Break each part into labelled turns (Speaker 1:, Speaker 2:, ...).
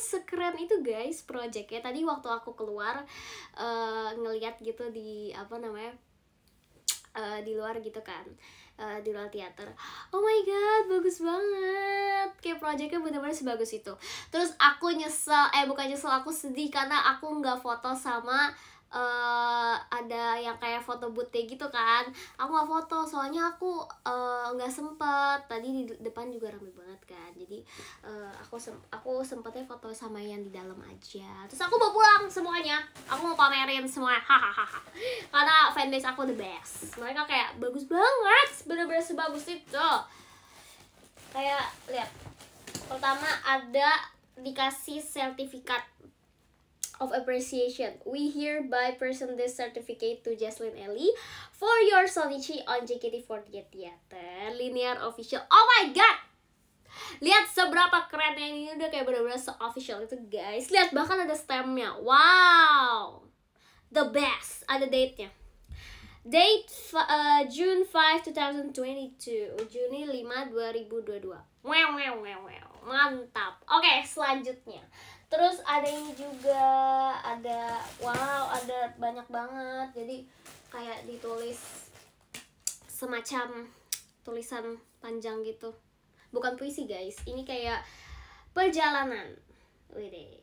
Speaker 1: sekeren itu guys projectnya tadi waktu aku keluar uh, ngeliat gitu di apa namanya uh, di luar gitu kan uh, di luar teater oh my god bagus banget kayak projectnya bener-bener sebagus itu terus aku nyesel eh bukan nyesel aku sedih karena aku nggak foto sama uh, ada yang kayak foto butik gitu kan aku gak foto soalnya aku eh, nggak uh, sempet tadi di depan juga rame banget kan jadi uh, aku sem aku sempetnya foto sama yang di dalam aja terus aku mau pulang semuanya aku mau pamerin semua karena fanbase aku the best mereka kayak bagus banget bener-bener sebagus itu kayak lihat pertama ada dikasih sertifikat of appreciation. We hereby present this certificate to Jaslyn Ellie for your Sonichi on JKT48 Theater Linear Official. Oh my god! Lihat seberapa kerennya ini udah kayak bener-bener se-official itu guys. Lihat bahkan ada stemnya. Wow! The best. Ada date-nya. Date uh, June 5, 2022. Juni 5, 2022. Wow, wow, wow, wow. Mantap. Oke, okay, selanjutnya terus ada ini juga ada wow ada banyak banget jadi kayak ditulis semacam tulisan panjang gitu bukan puisi guys ini kayak perjalanan Wede.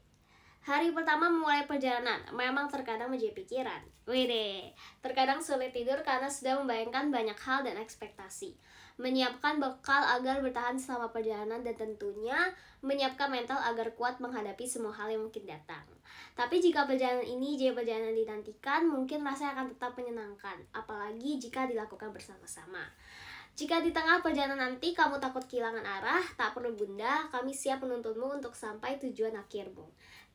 Speaker 1: Hari pertama memulai perjalanan memang terkadang menjadi pikiran. Wede. Terkadang sulit tidur karena sudah membayangkan banyak hal dan ekspektasi menyiapkan bekal agar bertahan selama perjalanan dan tentunya menyiapkan mental agar kuat menghadapi semua hal yang mungkin datang. Tapi jika perjalanan ini jadi perjalanan dinantikan, mungkin rasa akan tetap menyenangkan, apalagi jika dilakukan bersama-sama. Jika di tengah perjalanan nanti kamu takut kehilangan arah, tak perlu bunda, kami siap menuntunmu untuk sampai tujuan akhirmu.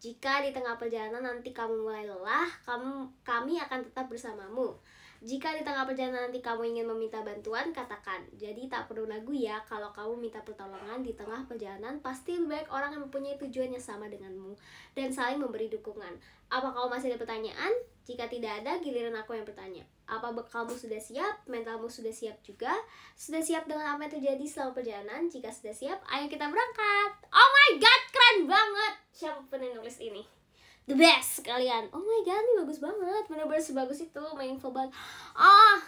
Speaker 1: Jika di tengah perjalanan nanti kamu mulai lelah, kamu, kami akan tetap bersamamu. Jika di tengah perjalanan nanti kamu ingin meminta bantuan, katakan. Jadi tak perlu ragu ya, kalau kamu minta pertolongan di tengah perjalanan, pasti lebih baik orang yang mempunyai tujuan yang sama denganmu dan saling memberi dukungan. Apa kamu masih ada pertanyaan? Jika tidak ada, giliran aku yang bertanya. Apa kamu sudah siap? Mentalmu sudah siap juga? Sudah siap dengan apa yang terjadi selama perjalanan? Jika sudah siap, ayo kita berangkat. Oh my god, keren banget! Siapa penulis ini? the best kalian oh my god ini bagus banget bener-bener sebagus itu main banget ah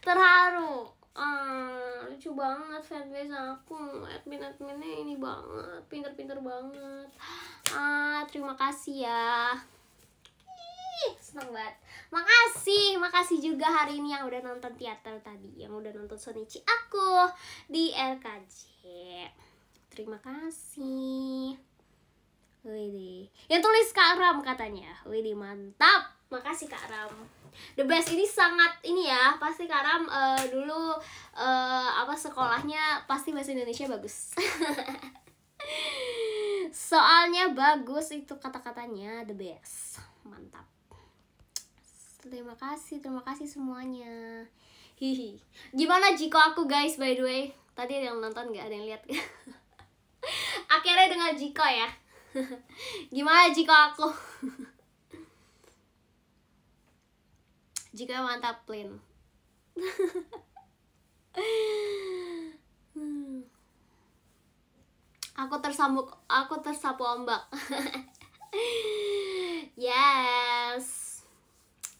Speaker 1: terharu ah lucu banget fanbase aku admin adminnya ini banget pinter-pinter banget ah terima kasih ya seneng banget makasih makasih juga hari ini yang udah nonton teater tadi yang udah nonton Sonichi aku di LKJ, terima kasih Widi, Yang tulis Kak Ram katanya. Widi mantap. Makasih Kak Ram. The Best ini sangat ini ya, pasti Kak Ram uh, dulu uh, apa sekolahnya pasti bahasa Indonesia bagus. Soalnya bagus itu kata-katanya The Best. Mantap. Terima kasih, terima kasih semuanya. Hihi. Gimana Jiko aku guys by the way? Tadi yang nonton nggak? Ada yang lihat? Akhirnya dengan Jiko ya. Gimana jika aku? jika mantap plain aku tersambuk aku tersapu ombak yes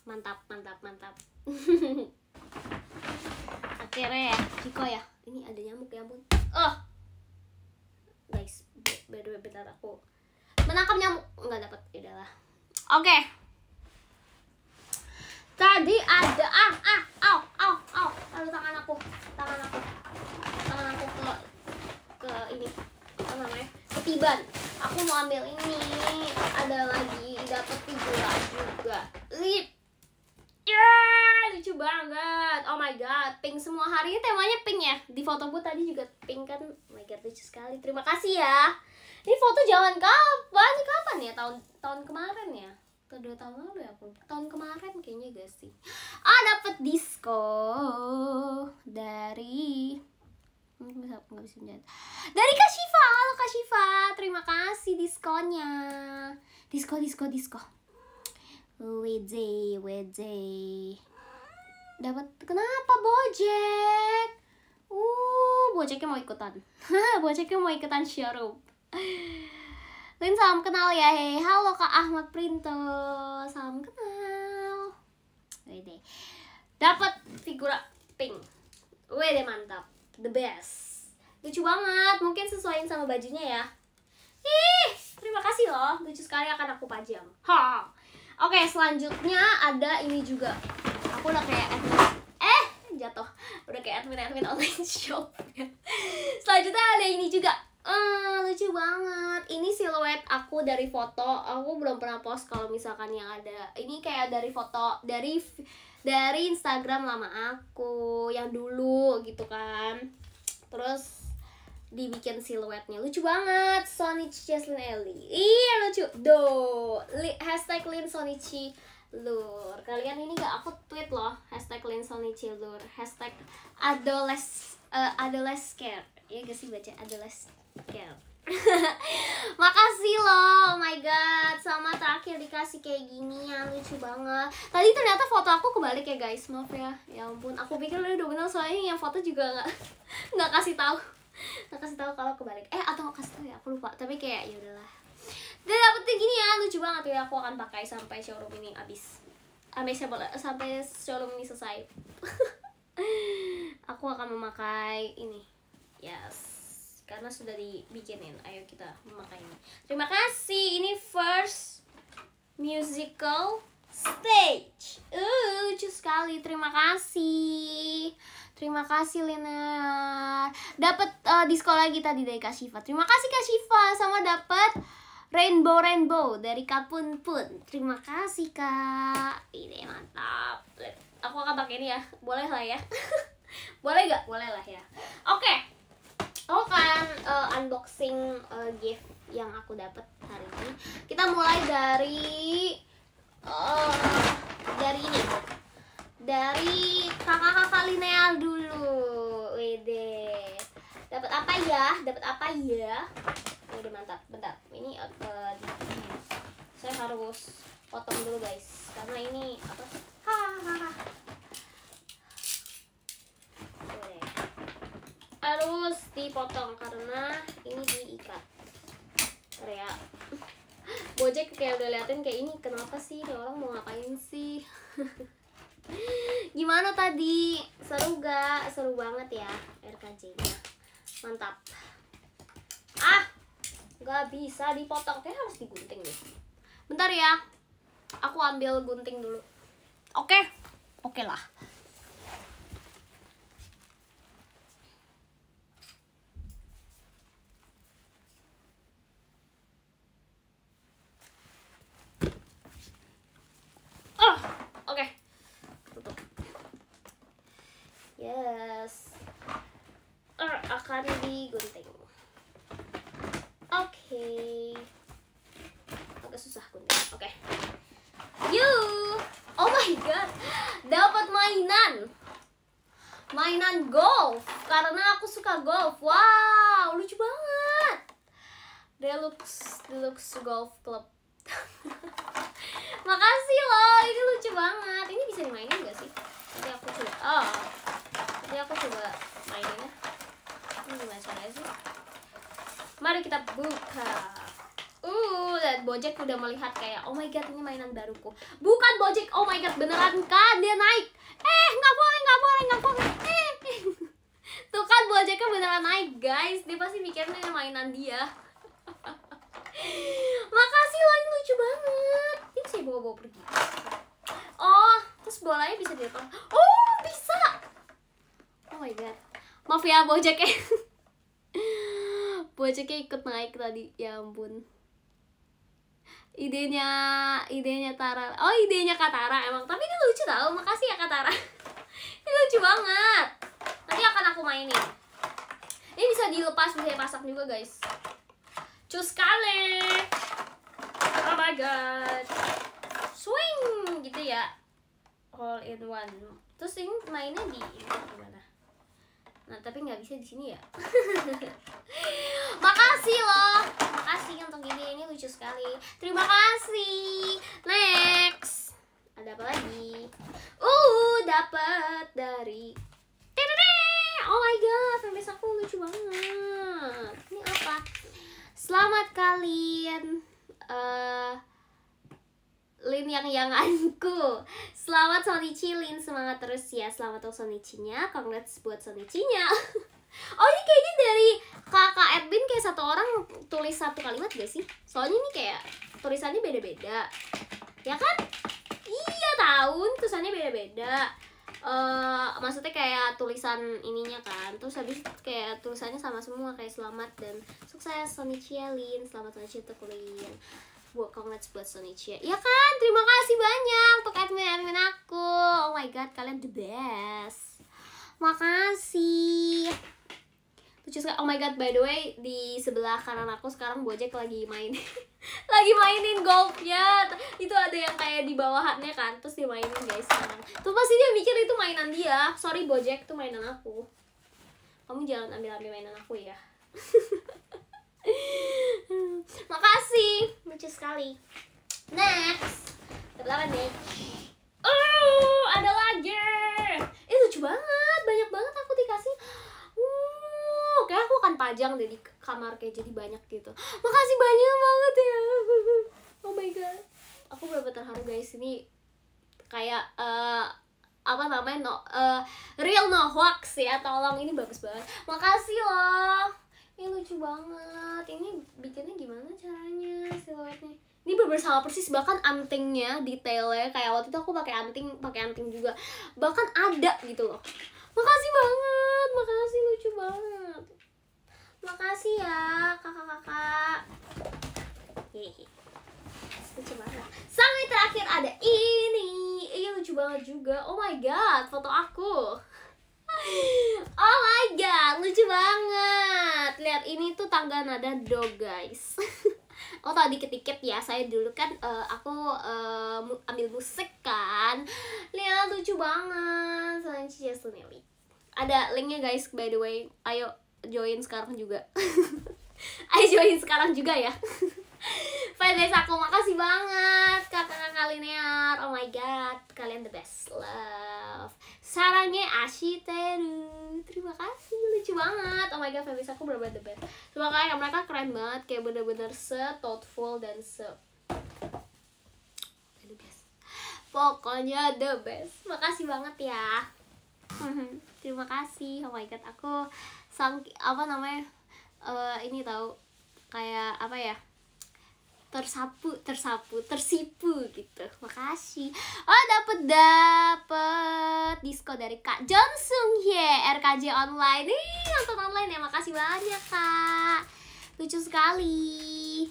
Speaker 1: mantap mantap mantap akhirnya ya Ciko ya ini ada nyamuk ya ampun oh guys by the way bentar aku menangkap nyamuk nggak dapat lah oke okay. tadi ada ah ah au au au lalu tangan aku tangan aku tangan aku ke ke ini apa namanya ketiban aku mau ambil ini ada lagi dapat tiga juga lip yeah, lucu banget oh my god pink semua hari ini temanya pink ya di foto bu tadi juga pink kan oh my god lucu sekali terima kasih ya ini foto jalan kau kapan ya tahun tahun kemarin ya atau dua tahun lalu ya aku tahun kemarin kayaknya gak sih ah dapat disco dari bisa nggak dari Kasifa halo Kasifa terima kasih diskonnya disco disco disco Wede, wede. Dapat kenapa Bojek? Uh, Bojeknya mau ikutan. Bojeknya mau ikutan showroom. Lin salam kenal ya. Hei, halo Kak Ahmad Printo. Salam kenal. Wede. Dapat figura pink. Wede mantap. The best. Lucu banget. Mungkin sesuaiin sama bajunya ya. Ih, terima kasih loh. Lucu sekali akan aku pajang. Ha. Oke, selanjutnya ada ini juga. Aku udah kayak admin eh, jatuh udah kayak admin admin online shop selanjutnya ada ini juga Uh, lucu banget ini siluet aku dari foto aku belum pernah post kalau misalkan yang ada ini kayak dari foto dari dari Instagram lama aku yang dulu gitu kan terus dibikin siluetnya lucu banget Sonichi Jaslyn Ellie iya lucu do Li, hashtag Lin Sonichi Lur kalian ini gak aku tweet loh hashtag Lin Sonichi Lur hashtag adoles uh, less Care ya gak sih baca less Care Makasih loh, oh my god Sama terakhir dikasih kayak gini yang lucu banget Tadi ternyata foto aku kebalik ya guys, maaf ya Ya ampun, aku pikir lu udah bener soalnya yang foto juga gak, nggak kasih tahu Gak kasih tahu kalau kebalik Eh atau gak kasih tahu ya, aku lupa Tapi kayak ya udahlah Dan dapetnya gini ya, lucu banget ya Aku akan pakai sampai showroom ini habis Sampai sampai showroom ini selesai aku akan memakai ini yes karena sudah dibikinin ayo kita memakai ini terima kasih ini first musical stage uh lucu sekali terima kasih terima kasih Lena dapat uh, sekolah kita di dari Kak Shiva terima kasih Kak Shiva sama dapat Rainbow Rainbow dari Kapun Pun. Terima kasih Kak. Ini mantap. Aku akan pakai ini ya. Boleh lah ya. boleh gak? boleh lah ya oke okay. aku akan uh, unboxing uh, gift yang aku dapat hari ini kita mulai dari uh, dari ini dari kakak-kakak lineal dulu wede dapat apa ya dapat apa ya udah mantap bentar ini uh, saya harus potong dulu guys karena ini apa hahaha harus dipotong karena ini diikat Korea Gojek kayak udah liatin kayak ini kenapa sih ini orang mau ngapain sih gimana tadi seru gak seru banget ya RKJ nya mantap ah gak bisa dipotong kayak harus digunting deh bentar ya aku ambil gunting dulu oke okay. oke okay lah baruku bukan bojek oh my god beneran kan dia naik eh nggak boleh nggak boleh nggak boleh eh. tuh kan bojeknya beneran naik guys dia pasti mikirnya mainan dia makasih lo ini lucu banget ini saya bawa bawa pergi oh terus bolanya bisa dilepas oh bisa oh my god maaf ya bojeknya bojeknya ikut naik tadi ya ampun idenya idenya Tara oh idenya Katara emang tapi ini lucu tau makasih ya Katara ini lucu banget nanti akan aku mainin ini bisa dilepas bisa dipasang juga guys cus kali oh my god swing gitu ya all in one terus ini mainnya di gimana nah tapi nggak bisa di sini ya makasih loh makasih untuk gini ini lucu sekali terima kasih next ada apa lagi uh dapat dari Oh my god, sampai aku lucu banget. Ini apa? Selamat kalian uh, Lin yang yang aku Selamat Sonichi Lin Semangat terus ya Selamat untuk Sonichinya Congrats buat Sonichinya Oh ini kayaknya dari kakak Edwin kayak satu orang tulis satu kalimat gak sih? Soalnya ini kayak tulisannya beda-beda Ya kan? Iya tahun tulisannya beda-beda uh, maksudnya kayak tulisan ininya kan terus habis kayak tulisannya sama semua kayak selamat dan sukses Sonichi Elin ya, selamat Sonichi untuk Lin buat congrats buat Sonichi ya kan terima kasih banyak untuk admin admin aku oh my god kalian the best makasih Terus oh my god by the way di sebelah kanan aku sekarang Bojek lagi main lagi mainin golfnya itu ada yang kayak di bawahannya kan terus dia mainin guys sekarang tuh pasti dia mikir itu mainan dia sorry Bojek, itu mainan aku kamu jangan ambil ambil mainan aku ya Makasih, lucu sekali. Next, berapa nih? Oh, ada lagi. Ini lucu banget, banyak banget aku dikasih. Uh, kayak aku akan pajang deh di kamar kayak jadi banyak gitu. Makasih banyak banget ya. Oh my god, aku berapa terharu guys ini kayak uh, apa namanya no, uh, real no hoax ya tolong ini bagus banget makasih loh ini lucu banget ini bikinnya gimana caranya siluetnya ini -bener sama persis bahkan antingnya detailnya kayak waktu itu aku pakai anting pakai anting juga bahkan ada gitu loh makasih banget makasih lucu banget makasih ya kakak-kakak iya, iya. lucu banget sampai terakhir ada ini ini iya, lucu banget juga oh my god foto aku tangga ada do guys oh tadi dikit-dikit ya saya dulu kan uh, aku uh, ambil musik kan lihat lucu banget ada linknya guys by the way ayo join sekarang juga ayo join sekarang juga ya Fine aku makasih banget kakak kalian linear. Oh my god, kalian the best. Love. Sarangnya Ashiteru. Terima kasih, lucu banget. Oh my god, fanbase aku bener-bener the best. semua kalian mereka keren banget, kayak bener-bener se-thoughtful dan se the best. Pokoknya the best. Makasih banget ya. Terima kasih. Oh my god, aku sang apa namanya? Uh, ini tahu kayak apa ya? tersapu tersapu tersipu gitu makasih oh dapet dapet diskon dari kak John Sung Hye RKJ online nih nonton online ya makasih banyak kak lucu sekali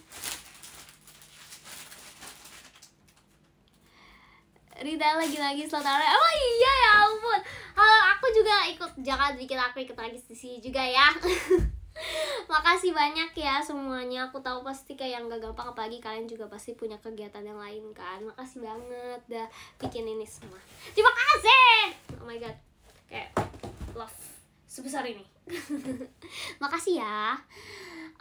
Speaker 1: Rida lagi-lagi selamat hari Oh iya ya ampun. Halo, aku juga ikut. Jangan bikin aku ikut lagi di sini juga ya. Makasih banyak ya semuanya. Aku tahu pasti kayak yang gak gampang apalagi kalian juga pasti punya kegiatan yang lain kan. Makasih banget udah bikin ini semua. Terima kasih. Oh my god. Kayak love sebesar ini. Makasih ya.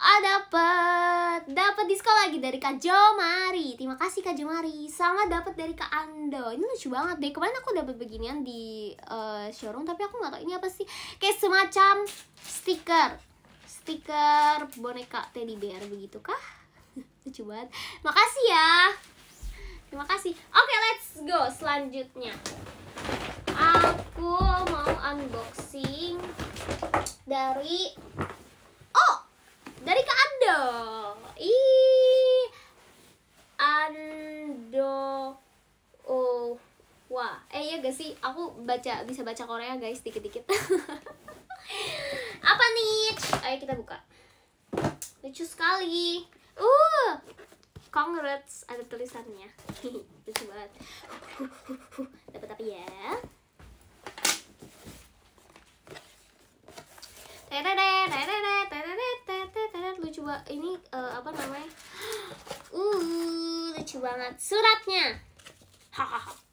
Speaker 1: Oh, ah, dapat dapat diskon lagi dari Kak Jomari. Terima kasih Kak Jomari. Sama dapat dari Kak Ando. Ini lucu banget deh. Kemarin aku dapat beginian di uh, showroom tapi aku nggak tahu ini apa sih. Kayak semacam stiker stiker boneka teddy bear begitu kah? Lucu banget. Makasih ya. Terima kasih. Oke, okay, let's go selanjutnya. Aku mau unboxing dari Oh, dari Kak Ando. Ih. Ando Oh. Wah, eh iya gak sih? Aku baca bisa baca Korea guys dikit-dikit. Apa nih? Ayo kita buka. Lucu sekali. Uh, congrats ada tulisannya. Lucu banget. Dapat apa ya? lucu banget ini uh, apa namanya uh lucu banget suratnya hahaha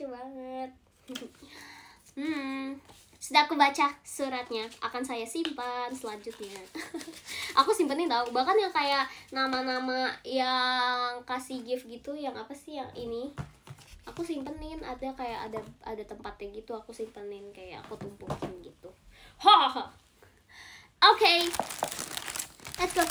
Speaker 1: lucu banget hmm sudah aku baca suratnya akan saya simpan selanjutnya aku simpenin tahu bahkan yang kayak nama-nama yang kasih gift gitu yang apa sih yang ini aku simpenin ada kayak ada ada tempatnya gitu aku simpenin kayak aku tumpukin gitu ha oke okay. let's go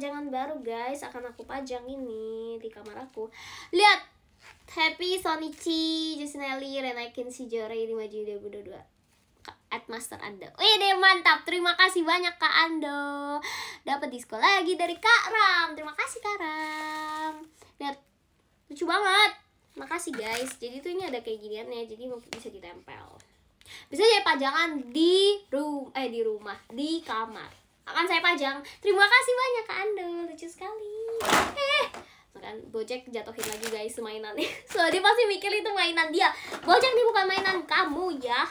Speaker 1: pajangan baru guys akan aku pajang ini di kamar aku lihat Happy Sonichi Jusnelli Renaikin jore di maju 2022 at Master Ando. Wih deh mantap, terima kasih banyak Kak Ando. Dapat diskon lagi dari Kak Ram. Terima kasih Kak Ram. Lihat lucu banget. Makasih guys. Jadi tuh ini ada kayak giniannya. jadi mungkin bisa ditempel. Bisa jadi pajangan di rumah eh di rumah, di kamar akan saya pajang. Terima kasih banyak Kak Ando, lucu sekali. Eh, eh. kan bocek jatuhin lagi guys mainannya. Soalnya dia pasti mikir itu mainan dia. bocek ini bukan mainan kamu ya.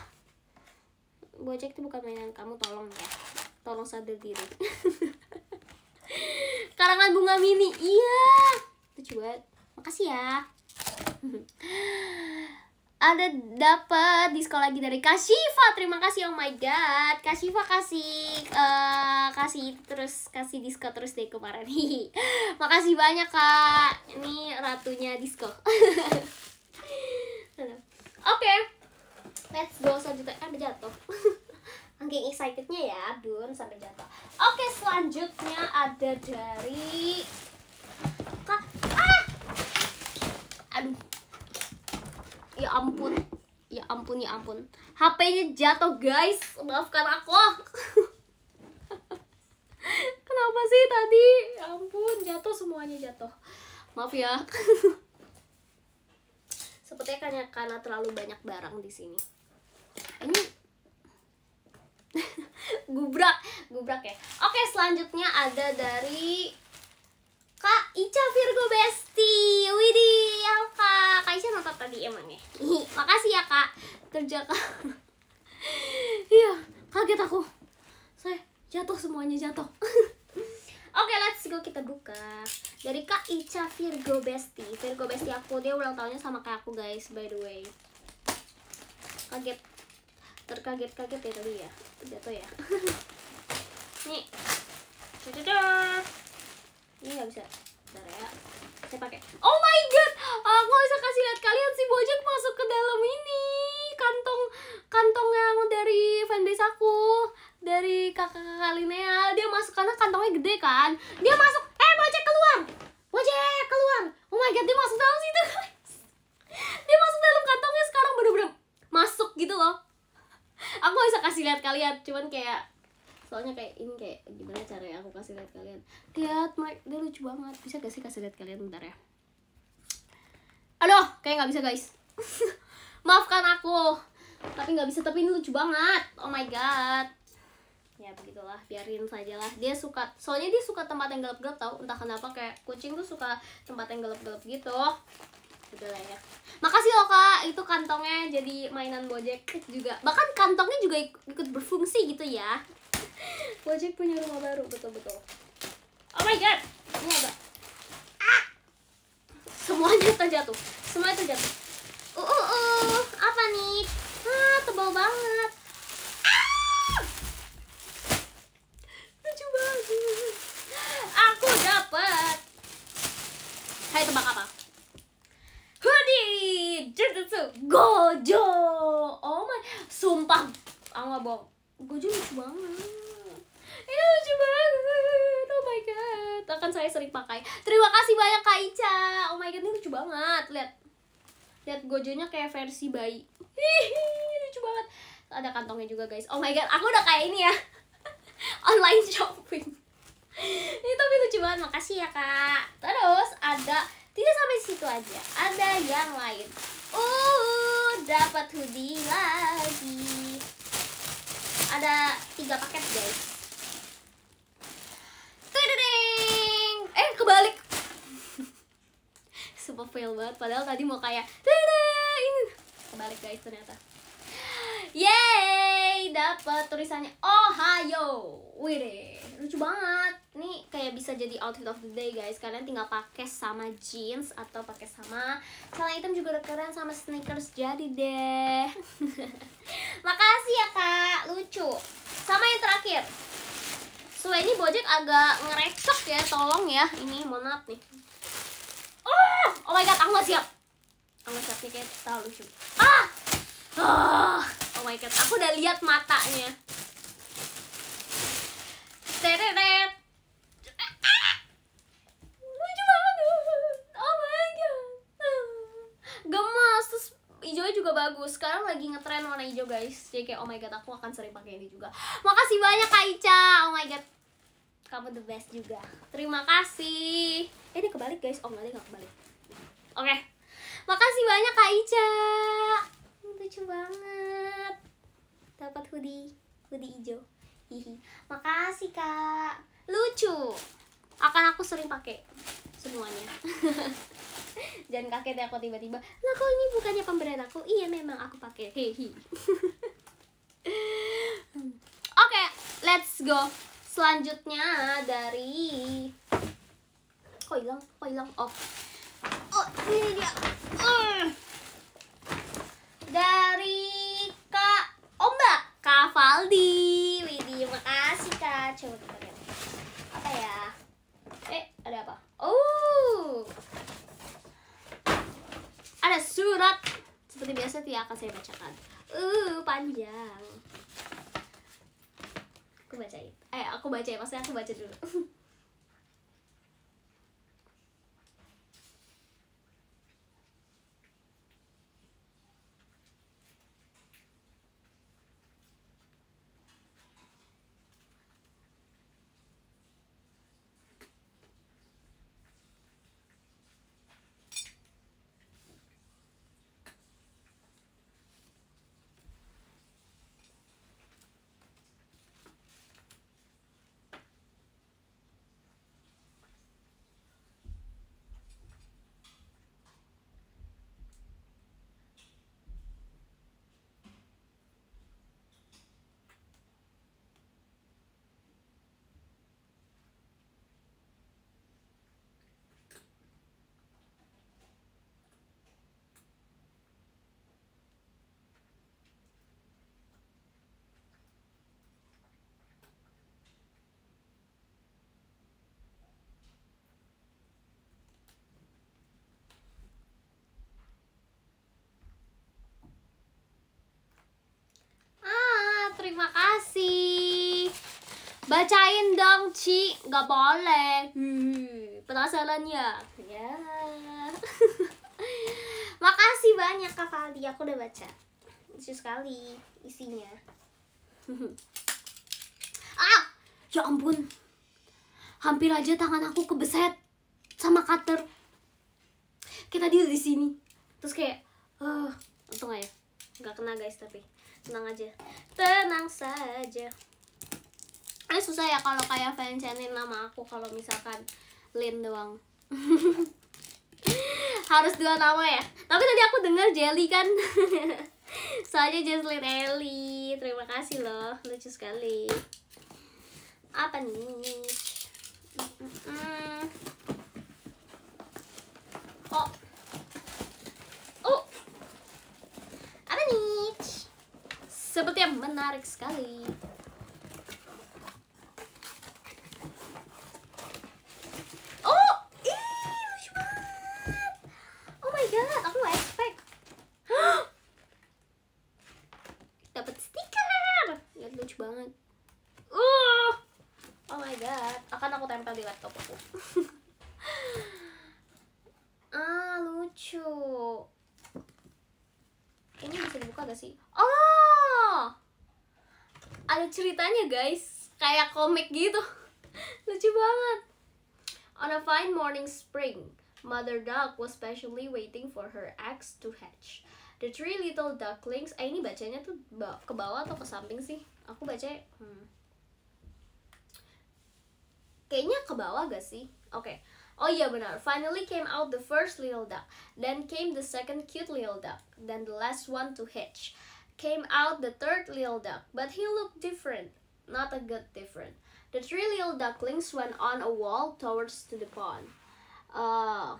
Speaker 1: bocek itu bukan mainan kamu, tolong ya. Tolong sadar diri. Karangan bunga mini. Iya. lucu banget Makasih ya. ada dapat diskon lagi dari Kasifa. Terima kasih oh my god. Kasifa kasih uh, kasih terus kasih diskon terus deh kemarin. Makasih banyak Kak. Ini ratunya diskon. Oke. Okay. Let's go selanjutnya. Ada kan jatuh. Angking excitednya ya, Dun sampai jatuh. Oke, okay, selanjutnya ada dari Kak. Ah! Aduh ya ampun ya ampun ya ampun HP-nya jatuh guys maafkan aku kenapa sih tadi ya ampun jatuh semuanya jatuh maaf ya sepertinya karena karena terlalu banyak barang di sini ini gubrak gubrak ya oke selanjutnya ada dari Kak Ica Virgo Besti Widih ya Kak Ica nonton tadi emang ya Makasih ya kak Kerja kak Iya kaget aku Saya jatuh semuanya jatuh Oke okay, let's go kita buka Dari Kak Ica Virgo Besti Virgo Besti aku dia ulang tahunnya sama kayak aku guys by the way Kaget Terkaget-kaget ya tadi ya Jatuh ya Nih Dadah ini nggak bisa Bentar ya saya pakai oh my god aku bisa kasih lihat kalian si bojek masuk ke dalam ini kantong kantong yang dari fanbase aku dari kakak kakak Linea dia masuk karena kantongnya gede kan dia masuk eh bojek keluar bojek keluar oh my god dia masuk dalam situ dia masuk dalam kantongnya sekarang bener-bener masuk gitu loh aku bisa kasih lihat kalian cuman kayak soalnya kayak ini kayak gimana caranya aku kasih lihat kalian lihat Mike dia lucu banget bisa gak sih kasih lihat kalian bentar ya aduh kayak nggak bisa guys maafkan aku tapi nggak bisa tapi ini lucu banget oh my god ya begitulah biarin saja lah dia suka soalnya dia suka tempat yang gelap-gelap tau entah kenapa kayak kucing tuh suka tempat yang gelap-gelap gitu udah ya makasih loh kak itu kantongnya jadi mainan bojek juga bahkan kantongnya juga ikut berfungsi gitu ya Wajib punya rumah baru betul-betul oh my god ini ada ah! semuanya terjatuh semuanya terjatuh uh, uh, uh. apa nih ah tebal banget ah! banget aku dapat hai tebak apa hoodie tuh Gojo oh my sumpah aku nggak bohong gue juga lucu banget ini iya, lucu banget oh my god akan saya sering pakai terima kasih banyak kak Ica oh my god ini lucu banget lihat lihat gojonya kayak versi bayi Hihi, lucu banget ada kantongnya juga guys oh my god aku udah kayak ini ya online shopping ini tapi lucu banget makasih ya kak terus ada tidak sampai situ aja ada yang lain uh dapat hoodie lagi ada tiga paket guys Tiding! eh kebalik super fail banget padahal tadi mau kayak Tiding! kebalik guys ternyata yeay Yeay, dapat tulisannya Ohio. Wih deh, lucu banget. Nih kayak bisa jadi outfit of the day guys. Kalian tinggal pakai sama jeans atau pakai sama celana hitam juga udah keren sama sneakers jadi deh. Makasih ya kak, lucu. Sama yang terakhir. So ini Bojek agak ngerecok ya, tolong ya. Ini mohon maaf nih. Oh, oh my god, aku gak siap. Aku gak siap nih kayak lucu. Ah, Oh, oh my god, aku udah lihat matanya. Teret, Lucu banget. Oh my god. Gemas terus hijau juga bagus. Sekarang lagi ngetren warna hijau, guys. Jadi kayak oh my god, aku akan sering pakai ini juga. Makasih banyak Kak Ica. Oh my god. Kamu the best juga. Terima kasih. Eh, dia kebalik, guys. Oh, enggak, dia enggak kebalik. Oke. Okay. Makasih banyak Kak Ica lucu banget dapat hoodie hoodie hijau hihi makasih kak lucu akan aku sering pakai semuanya jangan kaget ya aku tiba-tiba lah kok ini bukannya pemberian aku iya memang aku pakai hehe oke okay, let's go selanjutnya dari kok hilang kok hilang oh oh ini dia uh dari Kak Ombak, Kak Valdi. Widi, makasih Kak. Coba kita lihat. Apa ya? Eh, ada apa? Oh. Ada surat. Seperti biasa tidak akan saya bacakan. Uh, panjang. Aku bacain. Eh, aku bacain. Maksudnya aku baca dulu. terima kasih bacain dong Ci nggak boleh hmm, penasaran ya ya makasih banyak Kak Valdi aku udah baca lucu sekali isinya ah ya ampun hampir aja tangan aku kebeset sama cutter kita di sini terus kayak uh, untung aja nggak kena guys tapi tenang aja tenang saja ini susah ya kalau kayak fansianin nama aku kalau misalkan Lin doang harus dua nama ya tapi tadi aku dengar Jelly kan soalnya Jesslyn Ellie terima kasih loh lucu sekali apa nih seperti yang menarik sekali komik gitu lucu banget on a fine morning spring mother duck was patiently waiting for her eggs to hatch the three little ducklings eh ini bacanya tuh ke bawah atau ke samping sih aku baca hmm. kayaknya ke bawah gak sih oke okay. Oh iya benar. Finally came out the first little duck. Then came the second cute little duck. Then the last one to hatch. Came out the third little duck, but he looked different not a good different. The three little ducklings went on a wall towards to the pond. Uh,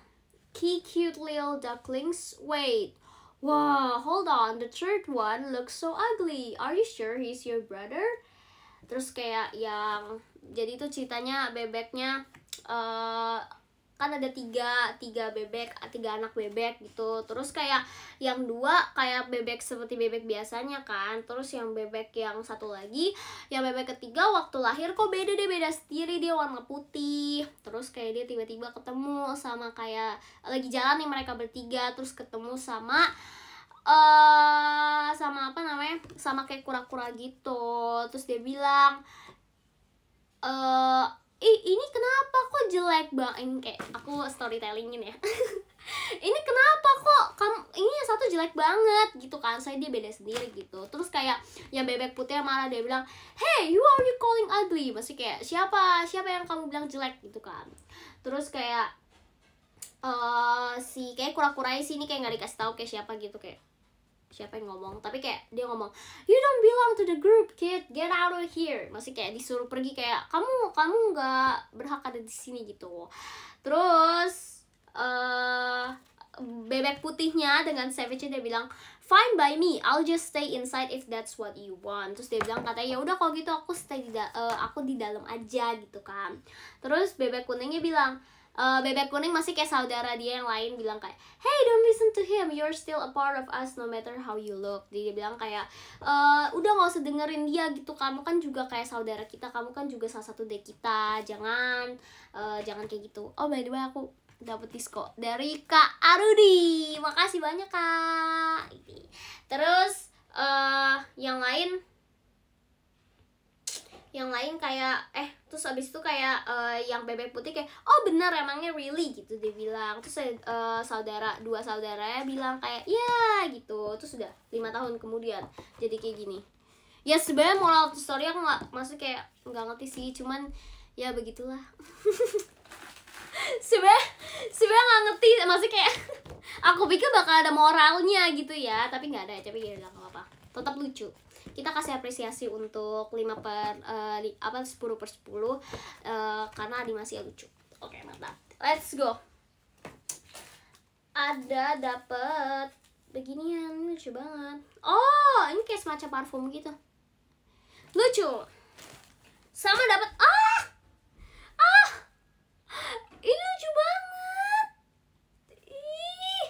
Speaker 1: key cute little ducklings, wait. Whoa, hold on, the third one looks so ugly. Are you sure he's your brother? Terus kayak yang, jadi itu ceritanya bebeknya, uh, kan ada tiga tiga bebek tiga anak bebek gitu terus kayak yang dua kayak bebek seperti bebek biasanya kan terus yang bebek yang satu lagi yang bebek ketiga waktu lahir kok beda deh beda sendiri dia warna putih terus kayak dia tiba-tiba ketemu sama kayak lagi jalan nih mereka bertiga terus ketemu sama uh, sama apa namanya sama kayak kura-kura gitu terus dia bilang uh, ih ini kenapa kok jelek banget ini kayak aku storytellingin ya ini kenapa kok kamu ini yang satu jelek banget gitu kan saya dia beda sendiri gitu terus kayak yang bebek putih malah dia bilang hey you are you calling ugly masih kayak siapa siapa yang kamu bilang jelek gitu kan terus kayak uh, si kayak kura-kura sih ini kayak nggak dikasih tahu kayak siapa gitu kayak siapa yang ngomong tapi kayak dia ngomong you don't belong to the group kid get out of here masih kayak disuruh pergi kayak kamu kamu nggak berhak ada di sini gitu terus uh, bebek putihnya dengan savage dia bilang fine by me I'll just stay inside if that's what you want terus dia bilang katanya ya udah kalau gitu aku stay di uh, aku di dalam aja gitu kan terus bebek kuningnya bilang uh, bebek kuning masih kayak saudara dia yang lain bilang kayak hey don't listen to him you're still a part of us no matter how you look jadi dia bilang kayak e, udah nggak usah dengerin dia gitu kamu kan juga kayak saudara kita kamu kan juga salah satu dek kita jangan uh, jangan kayak gitu oh by the way aku dapat diskon dari kak Arudi makasih banyak kak terus uh, yang lain yang lain kayak eh terus abis itu kayak uh, yang bebek putih kayak oh benar emangnya really gitu dia bilang terus uh, saudara dua saudaranya bilang kayak ya gitu terus sudah lima tahun kemudian jadi kayak gini ya sebenarnya moral of story aku nggak maksud kayak nggak ngerti sih cuman ya begitulah sebenarnya sebenarnya nggak ngerti maksud kayak aku pikir bakal ada moralnya gitu ya tapi nggak ada ya, tapi ya nggak apa-apa tetap lucu kita kasih apresiasi untuk 5 per uh, apa 10 per 10 uh, eh, karena yang lucu oke okay, mantap let's go ada dapet beginian lucu banget oh ini kayak semacam parfum gitu lucu sama dapat ah ah ini lucu banget ih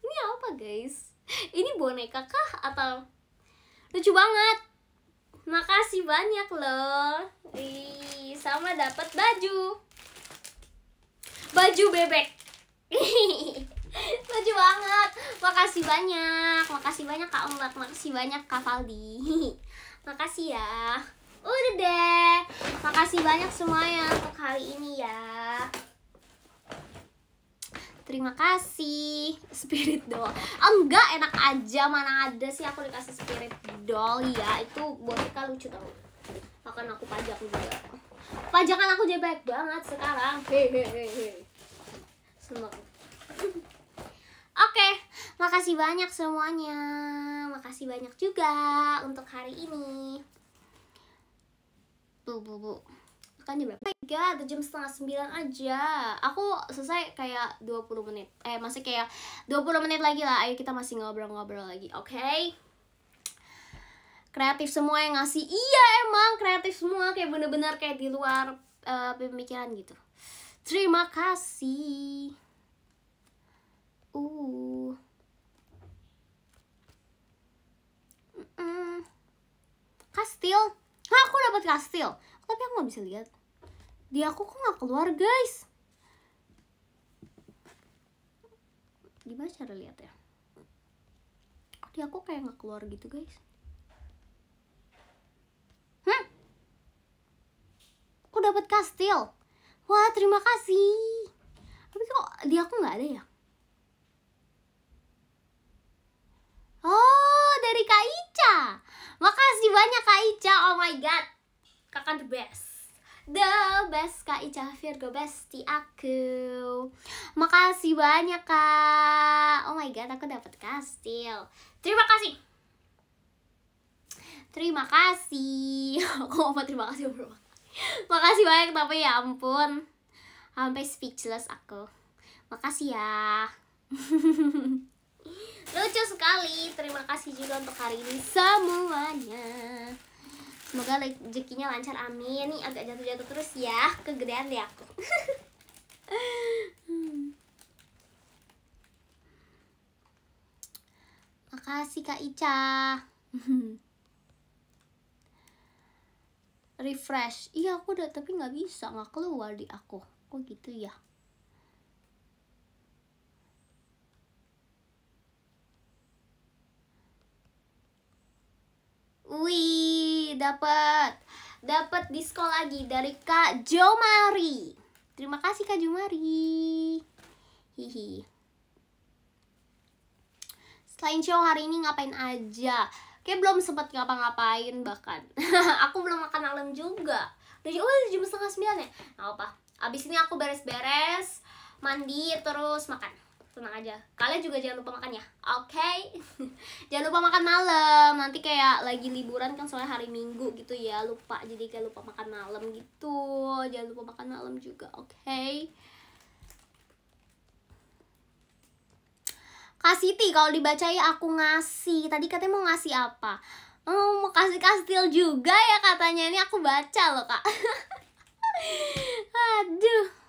Speaker 1: ini apa guys ini boneka kah atau lucu banget makasih banyak loh Ih, sama dapat baju baju bebek lucu banget makasih banyak makasih banyak kak ombak makasih banyak kak Valdi makasih ya udah deh makasih banyak semuanya untuk hari ini ya terima kasih spirit doll oh, enggak enak aja mana ada sih aku dikasih spirit doll ya itu boneka lucu tau akan aku pajak juga pajakan aku jadi baik banget sekarang hehehe semua Oke, okay, makasih banyak semuanya. Makasih banyak juga untuk hari ini. Bu, bu, bu kan jam berapa? Oh my god, jam setengah sembilan aja Aku selesai kayak 20 menit Eh, masih kayak 20 menit lagi lah Ayo kita masih ngobrol-ngobrol lagi, oke? Okay? Kreatif semua yang ngasih Iya emang, kreatif semua Kayak bener-bener kayak di luar uh, pemikiran gitu Terima kasih Uh Mm Kastil Hah, aku dapat kastil tapi aku nggak bisa lihat di aku kok gak keluar guys gimana cara lihat ya di aku kayak gak keluar gitu guys hmm aku dapat kastil wah terima kasih tapi kok di aku gak ada ya oh dari Kak Ica makasih banyak Kak Ica oh my god kakak the best The best Kak Ica Virgo besti aku Makasih banyak Kak Oh my god aku dapat kastil Terima kasih Terima kasih Aku mau terima kasih bro Makasih banyak tapi ya ampun Sampai speechless aku Makasih ya Lucu sekali Terima kasih juga untuk hari ini semuanya Semoga rezekinya lancar, amin. Nih agak jatuh-jatuh terus ya, kegedean deh aku. Makasih Kak Ica. Refresh. Iya aku udah tapi nggak bisa nggak keluar di aku. Kok oh, gitu ya? Wih, dapat dapat diskon lagi dari Kak Jomari. Terima kasih Kak Jomari. Hihi. Selain show hari ini ngapain aja? Kayak belum sempat ngapa-ngapain bahkan. aku belum makan malam juga. udah oh jam setengah sembilan ya? Nah, apa? Abis ini aku beres-beres, mandi, terus makan tenang aja kalian juga jangan lupa makan ya oke okay? jangan lupa makan malam nanti kayak lagi liburan kan soalnya hari minggu gitu ya lupa jadi kayak lupa makan malam gitu jangan lupa makan malam juga oke okay? Kak kalau dibaca aku ngasih. Tadi katanya mau ngasih apa? Oh, mau kasih kastil juga ya katanya. Ini aku baca loh, Kak. Aduh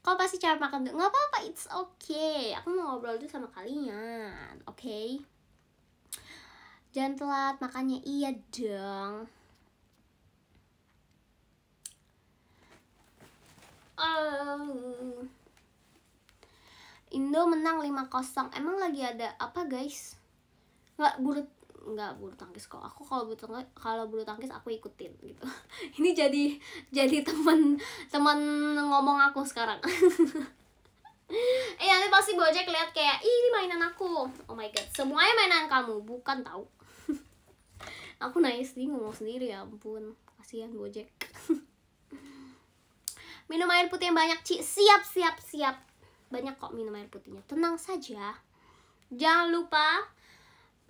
Speaker 1: kau pasti cara makan tuh nggak apa-apa it's okay aku mau ngobrol tuh sama kalian oke okay? jangan telat makannya iya dong oh. Indo menang 5-0 emang lagi ada apa guys nggak bulat nggak bulu tangkis kok aku kalau bulu tangkis kalau bulu tangkis aku ikutin gitu ini jadi jadi teman teman ngomong aku sekarang eh nanti pasti bojek lihat kayak Ih, ini mainan aku oh my god semuanya mainan kamu bukan tahu aku nice nih ngomong sendiri ya ampun kasihan bojek minum air putih yang banyak Ci siap siap siap banyak kok minum air putihnya tenang saja jangan lupa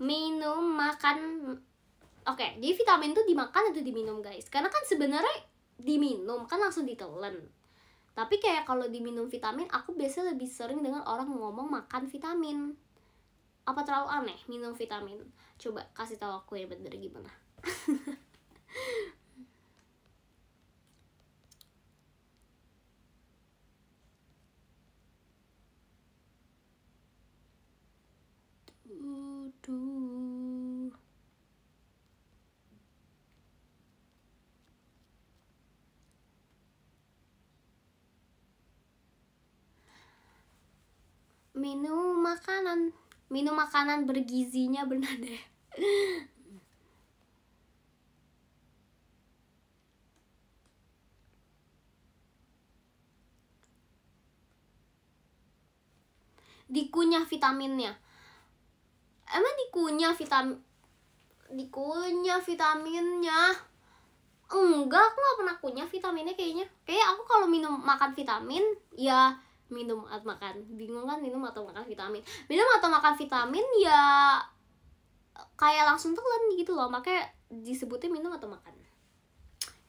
Speaker 1: minum makan oke okay, jadi vitamin tuh dimakan atau diminum guys karena kan sebenarnya diminum kan langsung ditelan tapi kayak kalau diminum vitamin aku biasa lebih sering dengan orang ngomong makan vitamin apa terlalu aneh minum vitamin coba kasih tahu aku ya bener gimana aduh minum makanan minum makanan bergizinya benar deh dikunyah vitaminnya emang dikunyah vitamin dikunyah vitaminnya enggak aku nggak pernah kunyah vitaminnya kayaknya kayak aku kalau minum makan vitamin ya minum atau makan bingung kan minum atau makan vitamin minum atau makan vitamin ya kayak langsung telan gitu loh makanya disebutnya minum atau makan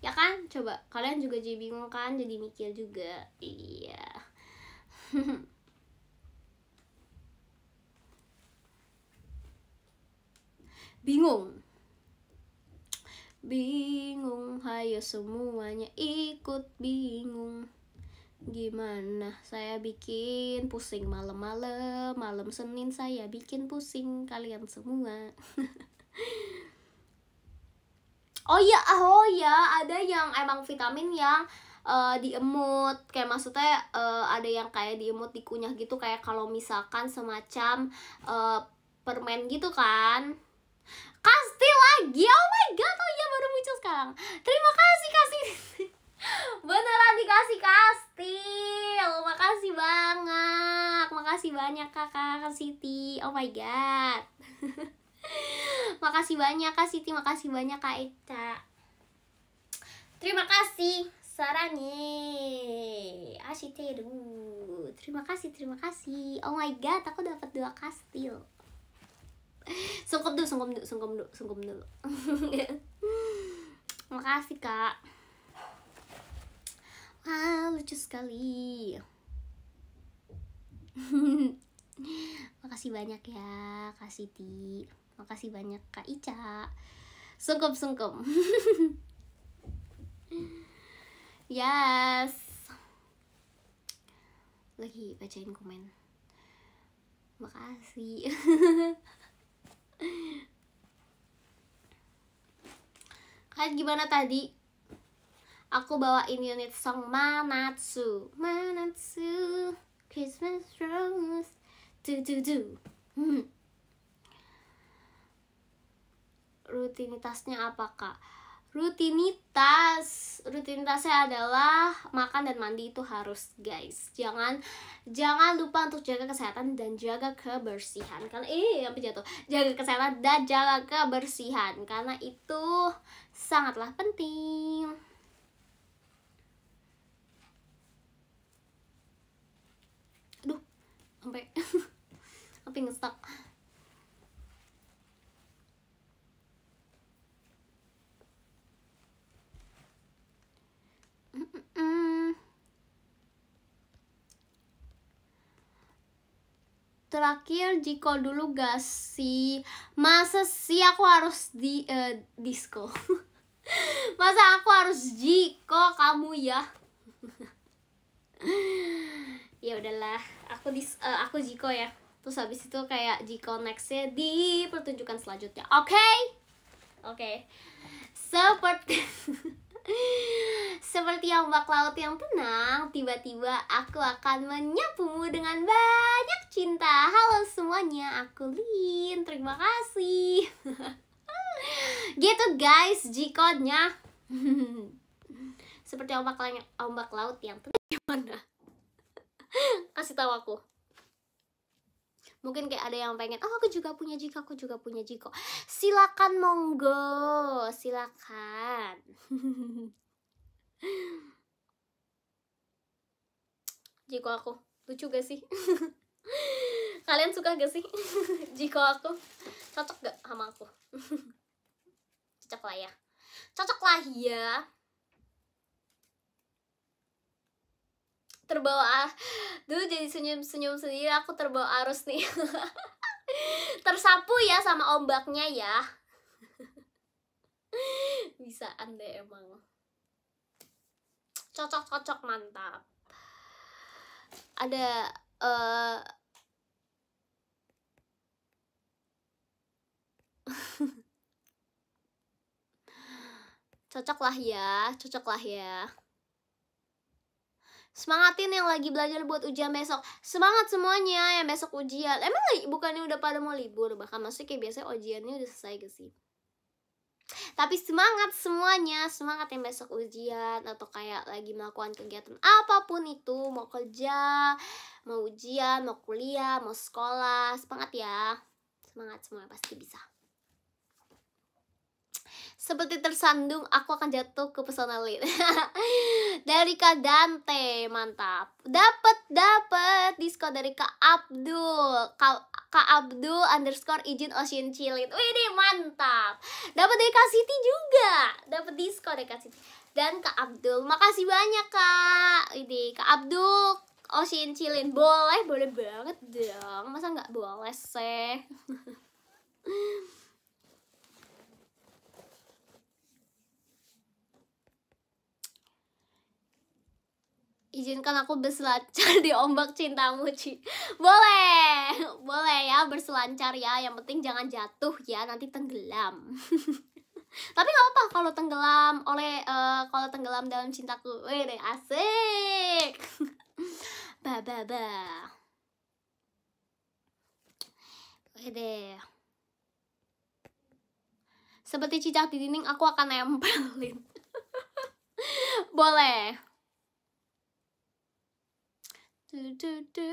Speaker 1: ya kan coba kalian juga jadi bingung kan jadi mikir juga iya bingung bingung hayo semuanya ikut bingung gimana saya bikin pusing malam-malam malam Senin saya bikin pusing kalian semua oh ya oh ya ada yang emang vitamin yang uh, diemut kayak maksudnya uh, ada yang kayak diemut dikunyah gitu kayak kalau misalkan semacam uh, permen gitu kan Kasti lagi oh my god oh iya baru muncul sekarang terima kasih kasih beneran dikasih kastil makasih banget makasih banyak kakak Siti oh my god makasih banyak kak Siti makasih banyak kak Eca terima kasih sarangi asiteru terima kasih terima kasih oh my god aku dapat dua kastil sungkem dulu sungkem dulu sungkem dulu sungkem dulu ya. makasih kak Wah, lucu sekali makasih banyak ya kak Siti makasih banyak kak Ica sungkem sungkem yes lagi bacain komen makasih Kalian gimana tadi? Aku bawa bawain unit song Manatsu Manatsu Christmas Rose Do do do Rutinitasnya apa kak? rutinitas rutinitasnya adalah makan dan mandi itu harus guys jangan jangan lupa untuk jaga kesehatan dan jaga kebersihan karena eh apa jatuh jaga kesehatan dan jaga kebersihan karena itu sangatlah penting aduh sampai tapi ngestak Hmm. Terakhir Jiko dulu gak sih? Masa sih aku harus di uh, disco? Masa aku harus Jiko kamu ya? ya udahlah, aku dis uh, aku Jiko ya. Terus habis itu kayak Jiko nextnya di pertunjukan selanjutnya. Oke? Okay? Oke. Okay. Seperti Seperti ombak laut yang tenang, tiba-tiba aku akan menyapumu dengan banyak cinta. Halo semuanya, aku Lin. Terima kasih. gitu guys, G-code-nya. Seperti ombak, ombak laut yang tenang. Gimana? Kasih tahu aku mungkin kayak ada yang pengen oh aku juga punya jiko aku juga punya jiko silakan monggo silakan jiko aku lucu gak sih kalian suka gak sih jiko aku cocok gak sama aku cocok lah ya cocok lah ya terbawa dulu jadi senyum-senyum sendiri aku terbawa arus nih tersapu ya sama ombaknya ya bisa anda emang cocok cocok mantap ada eh, uh... cocok lah ya cocok lah ya semangatin yang lagi belajar buat ujian besok semangat semuanya yang besok ujian emang lagi bukannya udah pada mau libur bahkan maksudnya kayak biasanya ujiannya udah selesai gak sih tapi semangat semuanya semangat yang besok ujian atau kayak lagi melakukan kegiatan apapun itu mau kerja mau ujian mau kuliah mau sekolah semangat ya semangat semua pasti bisa seperti tersandung, aku akan jatuh ke pesona lid. dari Kak Dante, mantap. Dapat, dapat diskon dari Kak Abdul. Kak, Kak Abdul underscore izin Ocean Cilit. Wih, ini mantap. Dapat dari Kak Siti juga. Dapat diskon dari Kak Siti. Dan Kak Abdul, makasih banyak Kak. Ini Kak Abdul, Ocean Cilin boleh boleh banget dong masa nggak boleh sih izinkan aku berselancar di ombak cintamu Ci boleh boleh ya berselancar ya yang penting jangan jatuh ya nanti tenggelam tapi nggak apa kalau tenggelam oleh uh, kalau tenggelam dalam cintaku wih deh asik ba ba ba wih deh seperti cicak di dinding aku akan nempelin boleh Du, du, du.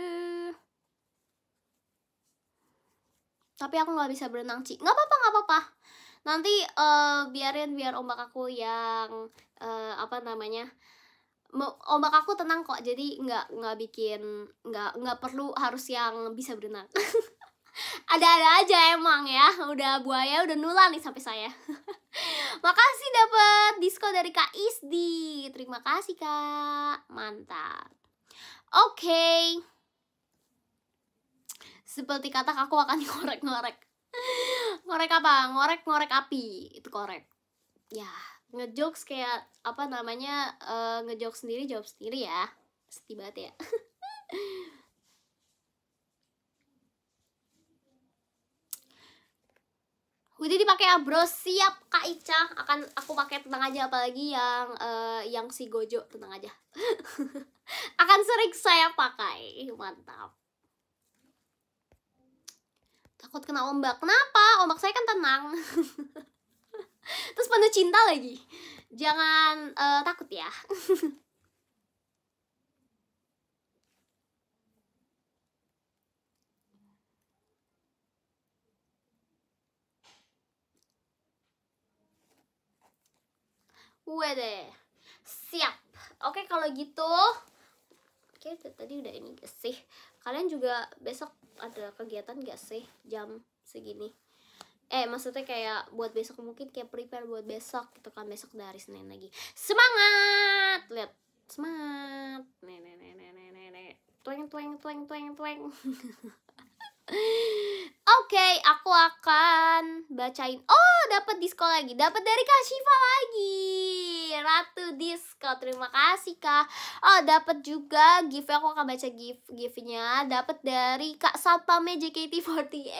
Speaker 1: Tapi aku nggak bisa berenang, Ci. Nggak apa-apa, nggak apa-apa. Nanti uh, biarin biar ombak aku yang uh, apa namanya? ombak aku tenang kok jadi nggak nggak bikin nggak nggak perlu harus yang bisa berenang ada-ada aja emang ya udah buaya udah nular nih sampai saya makasih dapat diskon dari kak Isdi terima kasih kak mantap Oke. Okay. Seperti kata aku akan ngorek-ngorek. ngorek apa? Ngorek-ngorek api. Itu korek. Ya, ngejokes kayak apa namanya? Uh, ngejokes sendiri, jawab sendiri ya. Setibat ya. udah dipakai abro siap kak Ica akan aku pakai tenang aja apalagi yang uh, yang si Gojo tenang aja akan sering saya pakai mantap takut kena ombak kenapa ombak saya kan tenang terus penuh cinta lagi jangan uh, takut ya gue deh Siap. Oke, kalau gitu Oke, tadi udah ini gak sih? Kalian juga besok ada kegiatan gak sih jam segini? eh maksudnya kayak buat besok mungkin kayak prepare buat besok gitu kan besok dari senin lagi semangat lihat semangat nih nih nih nih nih nih ne tueng tueng tueng tueng tueng Oke, okay, aku akan bacain. Oh, dapat diskon lagi. Dapat dari Kak Shiva lagi. Ratu Disco. Terima kasih Kak. Oh, dapat juga gift aku akan baca gift giftnya. Dapat dari Kak Satpame JKT48.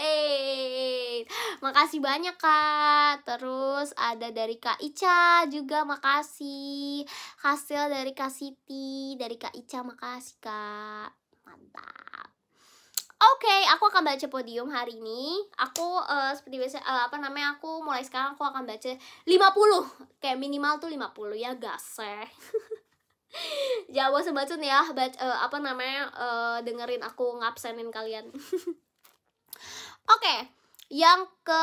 Speaker 1: Makasih banyak Kak. Terus ada dari Kak Ica juga makasih. Hasil dari Kak Siti, dari Kak Ica makasih Kak. Mantap. Oke, okay, aku akan baca podium hari ini. Aku uh, seperti biasa uh, apa namanya? Aku mulai sekarang aku akan baca 50. Kayak minimal tuh 50 ya, gas Jawa Jangan bosan ya, baca, uh, eh, apa namanya? Uh, dengerin aku ngabsenin kalian. Oke, okay, yang ke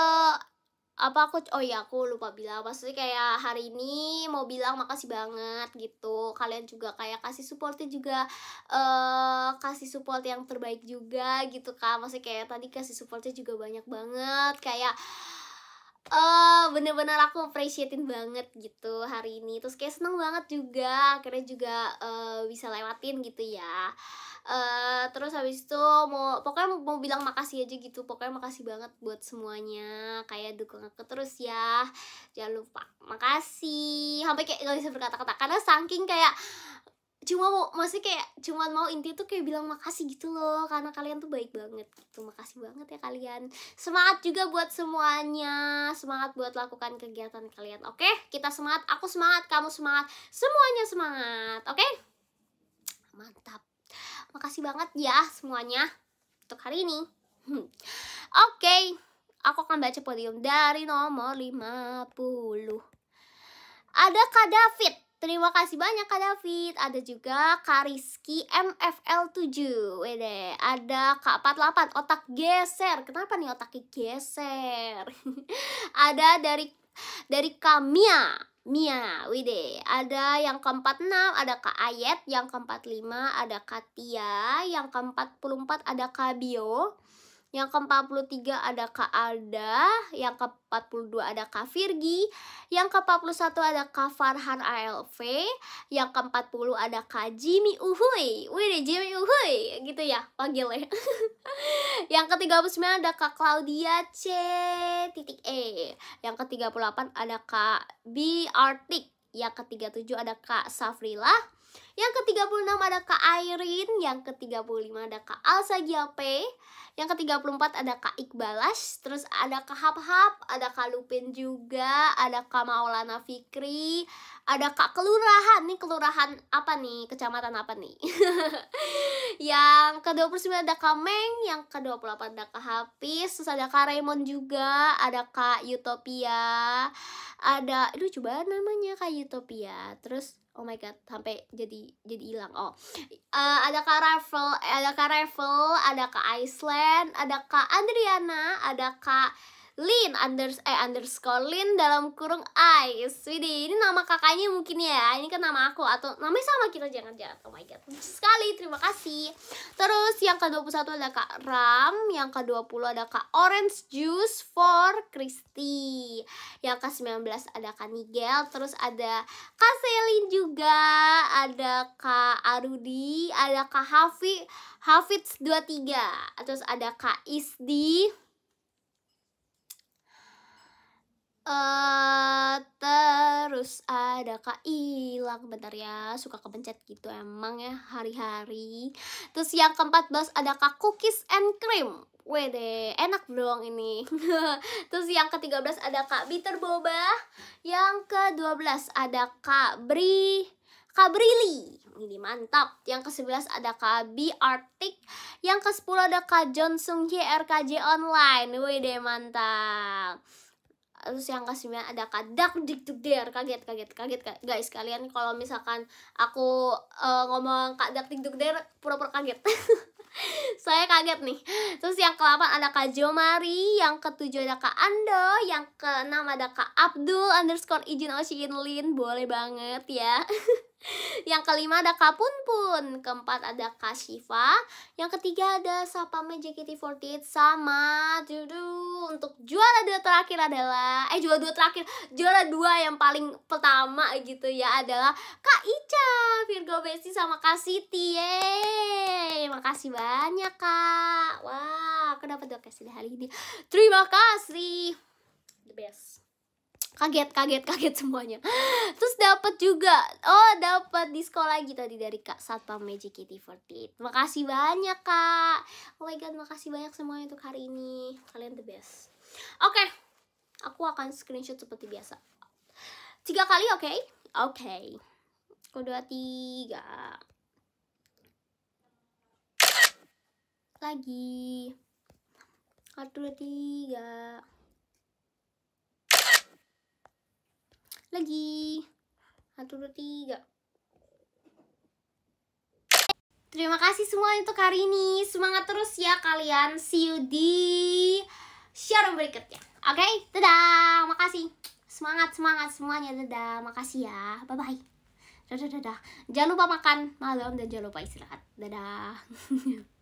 Speaker 1: apa aku oh ya aku lupa bilang maksudnya kayak hari ini mau bilang makasih banget gitu kalian juga kayak kasih supportnya juga eh uh, kasih support yang terbaik juga gitu kan maksudnya kayak tadi kasih supportnya juga banyak banget kayak uh, bener-bener aku appreciatein banget gitu hari ini Terus kayak seneng banget juga Akhirnya juga uh, bisa lewatin gitu ya uh, terus habis itu mau pokoknya mau bilang makasih aja gitu pokoknya makasih banget buat semuanya kayak dukung aku terus ya jangan lupa makasih sampai kayak gak bisa berkata-kata karena saking kayak cuma mau masih kayak cuma mau inti tuh kayak bilang makasih gitu loh karena kalian tuh baik banget gitu makasih banget ya kalian semangat juga buat semuanya semangat buat lakukan kegiatan kalian oke okay? kita semangat aku semangat kamu semangat semuanya semangat oke okay? mantap Makasih banget ya semuanya untuk hari ini. Oke, okay. aku akan baca podium dari nomor 50. Ada Kak David. Terima kasih banyak Kak David. Ada juga Kak Rizky MFL7. Wede. Ada Kak 48 otak geser. Kenapa nih otaknya geser? Ada dari dari Kamia. Mia, Wide. Ada yang keempat enam, ada Kak Ayet. Yang keempat lima, ada Katia. Yang keempat puluh empat, ada Kak Bio yang ke-43 ada Kak Alda, yang ke-42 ada Kak Virgi, yang ke-41 ada Kak Farhan ALV, yang ke-40 ada Kak Jimmy Uhuy, wih deh Jimmy Uhuy, gitu ya panggilnya. yang ke-39 ada Kak Claudia C titik E, yang ke-38 ada Kak B Artik. yang ke-37 ada Kak Safrilah. Yang ke-36 ada Kak Airin, yang ke-35 ada Kak Alsa Giape, yang ke-34 ada Kak Iqbalas, terus ada Kak Hap-Hap, ada Kak Lupin juga, ada Kak Maulana Fikri, ada Kak Kelurahan, nih kelurahan apa nih, kecamatan apa nih? yang ke-29 ada Kak Meng, yang ke-28 ada Kak Hafiz, terus ada Kak Raymond juga, ada Kak Utopia, ada, itu coba namanya Kak Utopia, terus oh my god sampai jadi jadi hilang oh uh, ada kak Raffel ada kak Raffel ada kak Iceland ada kak Adriana ada kak Lin under, eh, underscore Lin dalam kurung I Widi, ini nama kakaknya mungkin ya Ini kan nama aku atau namanya sama kita jangan-jangan Oh my god, sekali, terima kasih Terus yang ke-21 ada Kak Ram Yang ke-20 ada Kak Orange Juice for Christy Yang ke-19 ada Kak Nigel Terus ada Kak Selin juga Ada Kak Arudi Ada Kak Hafi Hafiz 23 Terus ada Kak Isdi uh, terus ada Kak hilang bentar ya suka kepencet gitu emang ya hari-hari terus yang keempat belas ada Kak Cookies and Cream Wede, enak dong ini Terus yang ke belas ada Kak Bitter Boba Yang ke dua belas ada Kak Bri Kak Brili Ini mantap Yang ke sebelas ada Kak B Arctic Yang ke sepuluh ada Kak John Sung Hye RKJ Online Wede, mantap terus yang kesembilan ada kadak dik dik der kaget kaget kaget guys kalian kalau misalkan aku uh, ngomong kadak dik dik der pura-pura kaget saya kaget nih terus yang ke delapan ada Kak Jomari yang ke tujuh ada Kak Ando yang keenam ada Kak Abdul underscore izin Oshin Lin boleh banget ya yang kelima ada Kapun Pun, keempat ada Kashifa, yang ketiga ada Sapame JKT48 sama Dudu. Untuk juara dua terakhir adalah eh juara dua terakhir, juara dua yang paling pertama gitu ya adalah Kak Ica, Virgo Besti sama Kak Siti. Yeay, makasih banyak Kak. Wah, aku dapat dua kasih hari ini. Terima kasih. The best kaget kaget kaget semuanya terus dapat juga oh dapat sekolah lagi tadi dari kak satpam magic kitty 48 makasih banyak kak oh my god makasih banyak semuanya untuk hari ini kalian the best oke okay. aku akan screenshot seperti biasa tiga kali oke okay? oke okay. dua tiga lagi satu dua tiga lagi satu dua tiga terima kasih semua untuk hari ini semangat terus ya kalian see you di share berikutnya oke okay? dadah makasih semangat semangat semuanya dadah makasih ya bye bye dadah dadah jangan lupa makan malam dan jangan lupa istirahat dadah